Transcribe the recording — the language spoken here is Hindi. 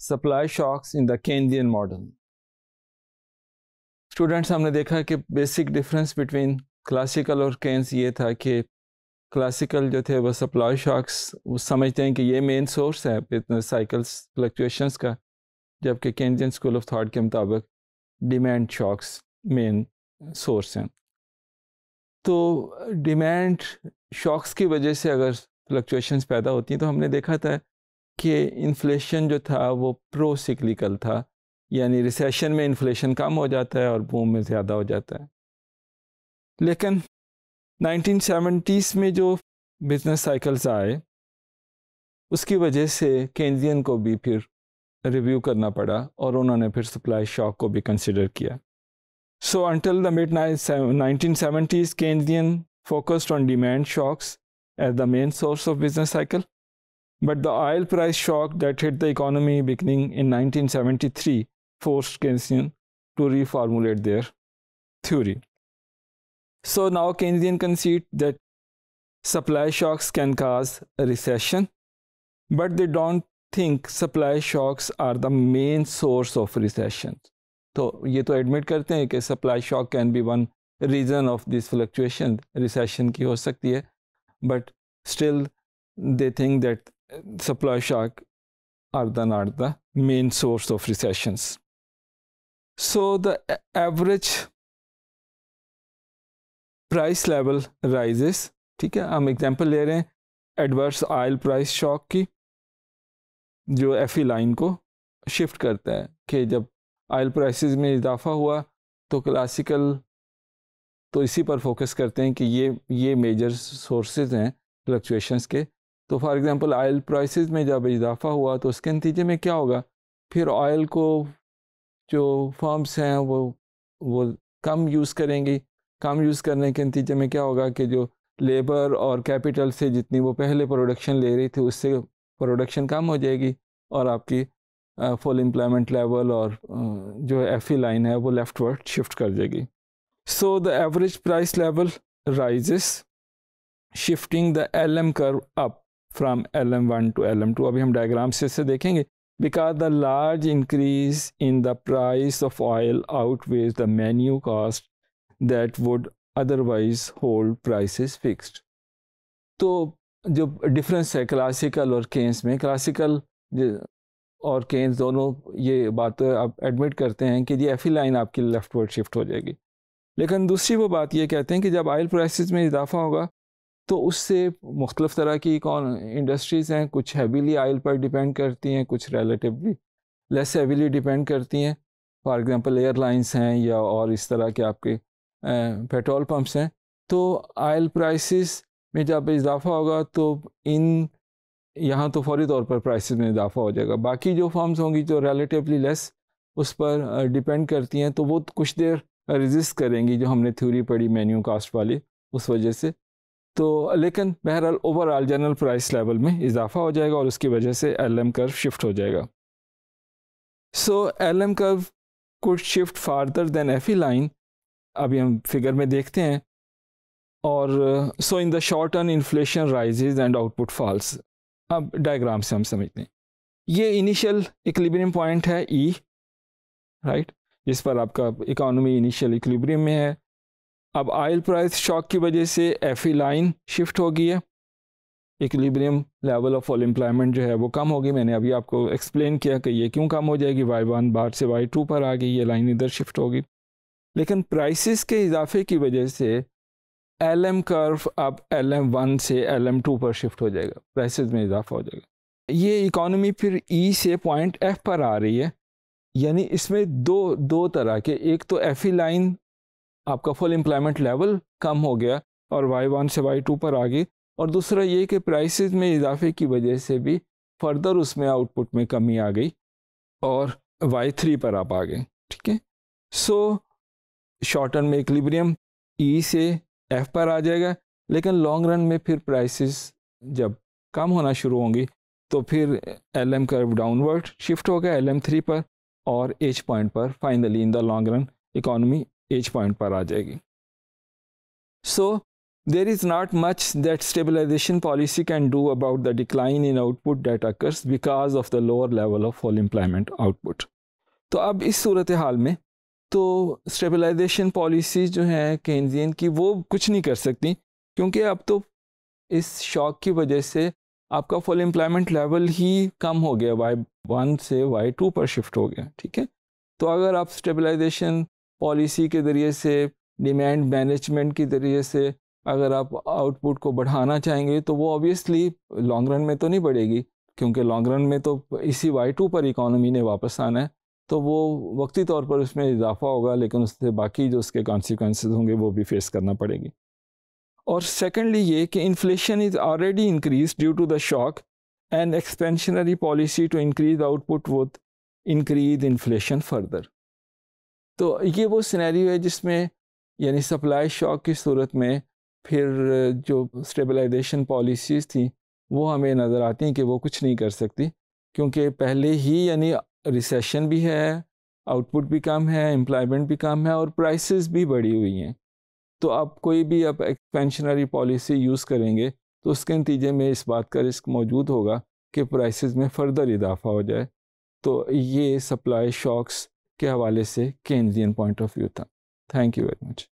Supply shocks in the Keynesian model students हमने देखा कि बेसिक डिफरेंस बिटवीन क्लासिकल और केंस ये था कि क्लासिकल जो थे वह सप्लाई शॉक्स वो समझते हैं कि ये मेन सोर्स है इतने साइकिल्स फ्लक्चुएशंस का जबकि केंद्रियन स्कूल ऑफ थाट के मुताबिक डिमांड शॉक्स मेन सोर्स हैं तो डिमांड शॉक्स की वजह से अगर फ्लक्चुएशंस पैदा होती हैं तो हमने देखा था कि इन्फ्लेशन जो था वो प्रो सिक्लिकल था यानी रिसेशन में इन्फ्लेशन कम हो जाता है और बूम में ज़्यादा हो जाता है लेकिन 1970s में जो बिज़नेस साइकिल्स आए उसकी वजह से केंद्रियन को भी फिर रिव्यू करना पड़ा और उन्होंने फिर सप्लाई शॉक को भी कंसिडर किया so until the mid nineteen seventies Keynesian focused on demand shocks as the main source of business cycle But the oil price shock that hit the economy beginning in 1973 forced Keynesian to reformulate their theory. So now Keynesian concede that supply shocks can cause a recession, but they don't think supply shocks are the main source of recession. So they admit that करते हैं कि supply shock can be one reason of this fluctuation recession but still they think that supply shock are the not the main source of recessions. So the average price level rises ठीक है हम एग्जाम्पल ले रहे हैं एडवर्स ऑयल प्राइस शॉक की जो एफ ई लाइन को शिफ्ट करता है कि जब आयल प्राइसेस में इजाफा हुआ तो क्लासिकल तो इसी पर फोकस करते हैं कि ये ये मेजर सोर्सेज हैं फ्लक्चुएशंस के तो फॉर एग्ज़ाम्पल आयल प्राइसेस में जब इजाफा हुआ तो उसके नतीजे में क्या होगा फिर ऑयल को जो फर्म्स हैं वो वो कम यूज़ करेंगी कम यूज़ करने के नतीजे में क्या होगा कि जो लेबर और कैपिटल से जितनी वो पहले प्रोडक्शन ले रही थी उससे प्रोडक्शन कम हो जाएगी और आपकी फुल एम्प्लॉयमेंट लेवल और जो एफ लाइन e है वो लेफ्ट वर्ड शिफ्ट कर जाएगी so the average price level rises shifting the L M curve up from L M one to L M two अभी हम डायग्राम से से देखेंगे because the large increase in the price of oil outweighs the menu cost that would otherwise hold prices fixed तो जो डिफरेंस है क्लासिकल और केन्स में क्लासिकल और केन्स दोनों ये बात आप एडमिट करते हैं कि ये एफी लाइन आपकी लेफ्टवर्ड शिफ्ट हो जाएगी लेकिन दूसरी वो बात ये कहते हैं कि जब आयल प्राइसिस में इजाफा होगा तो उससे मुख्तलिफ तरह की कौन इंडस्ट्रीज़ हैं कुछ हैवीली आयल पर डिपेंड करती हैं कुछ रिलेटिवली लेस हैवीली डिपेंड करती हैं फॉर एग्ज़ाम्पल एयरलाइंस हैं या और इस तरह के आपके पेट्रोल पम्प्स हैं तो आयल प्राइसेस में जब इजाफा होगा तो इन यहाँ तो फौरी तौर पर प्राइस में इजाफा हो जाएगा बाकी जो फॉर्म्स होंगी जो रिलेटिवली लेस उस पर डिपेंड करती हैं तो वो कुछ देर रजिस्ट करेंगी जो हमने थ्योरी पढ़ी मेन्यू कास्ट वाली उस वजह से तो लेकिन बहरहाल ओवरऑल जनरल प्राइस लेवल में इजाफा हो जाएगा और उसकी वजह से एल एम कर्व शिफ्ट हो जाएगा सो एल एम कर्व कुछ shift farther than F E line अभी हम फिगर में देखते हैं और so in the short term inflation rises and output falls अब डायग्राम से हम समझते हैं ये इनिशियल इक्लिब्रियम पॉइंट है ई e, राइट right? जिस पर आपका इकोनॉमी इनिशियल इक्लिब्रियम में है अब आयल प्राइस शॉक की वजह से एफ लाइन शिफ्ट हो गई है equilibrium level of unemployment employment जो है वो कम होगी मैंने अभी आपको एक्सप्लेन किया कि ये क्यों कम हो जाएगी वाई वन बार से वाई टू पर आ गई ये लाइन इधर शिफ्ट होगी लेकिन प्राइसेस के इजाफे की वजह से एल एम कर्व अब एल एम वन से एल एम टू पर शिफ्ट हो जाएगा प्राइसेस में इजाफा हो जाएगा ये इकॉनमी फिर ई e से पॉइंट एफ पर आ रही है यानी इसमें दो दो तरह के एक तो एफ लाइन आपका फुल एम्प्लॉयमेंट लेवल कम हो गया और वाई वन से वाई टू पर आ गई और दूसरा ये कि प्राइसेस में इजाफे की वजह से भी फर्दर उसमें आउटपुट में कमी आ गई और वाई थ्री पर आप आ गए ठीक है सो शॉर्ट रन में इक्लिब्रियम ई e से एफ पर आ जाएगा लेकिन लॉन्ग रन में फिर प्राइसेस जब कम होना शुरू होंगी तो फिर L M curve downward shift होगा एल एम थ्री पर और एच पॉइंट पर finally in the long run economy H point पर आ जाएगी so there is not much that stabilization policy can do about the decline in output that occurs because of the lower level of full employment output तो अब इस सूरत हाल में तो स्टेबलाइजेशन पॉलिसी जो है केंजियन की वो कुछ नहीं कर सकती क्योंकि अब तो इस शॉक की वजह से आपका फुल एम्प्लॉयमेंट लेवल ही कम हो गया वाई वन से वाई टू पर शिफ्ट हो गया ठीक है तो अगर आप स्टेबलाइजेशन पॉलिसी के ज़रिए से डिमांड मैनेजमेंट के ज़रिए से अगर आप आउटपुट को बढ़ाना चाहेंगे तो वो ऑब्वियसली लॉन्ग रन में तो नहीं बढ़ेगी क्योंकि लॉन्ग रन में तो इसी वाई टू पर इकॉनमी ने वापस आना है तो वो वक्ती तौर पर उसमें इजाफा होगा लेकिन उससे बाकी जो उसके कॉन्सिक्वेंस होंगे वो भी फेस करना पड़ेगी और सेकेंडली ये कि inflation is already increase due to the shock and expansionary policy to increase output with increase inflation further तो ये वो सिनेरियो है जिसमें यानी सप्लाई शॉक की सूरत में फिर जो स्टेबलाइजेशन पॉलिसीज़ थी वो हमें नज़र आती हैं कि वो कुछ नहीं कर सकती क्योंकि पहले ही यानी रिसेशन भी है आउटपुट भी कम है एम्प्लॉयमेंट भी कम है और प्राइसेस भी बढ़ी हुई हैं तो आप कोई भी आप एक्सपेंशनरी पॉलिसी यूज़ करेंगे तो उसके नतीजे में इस बात का रिस्क मौजूद होगा कि प्राइसेस में फ़र्दर इजाफा हो जाए तो ये सप्लाई शॉक्स के हवाले से केंद्रियन पॉइंट ऑफ व्यू था थैंक यू वेरी मच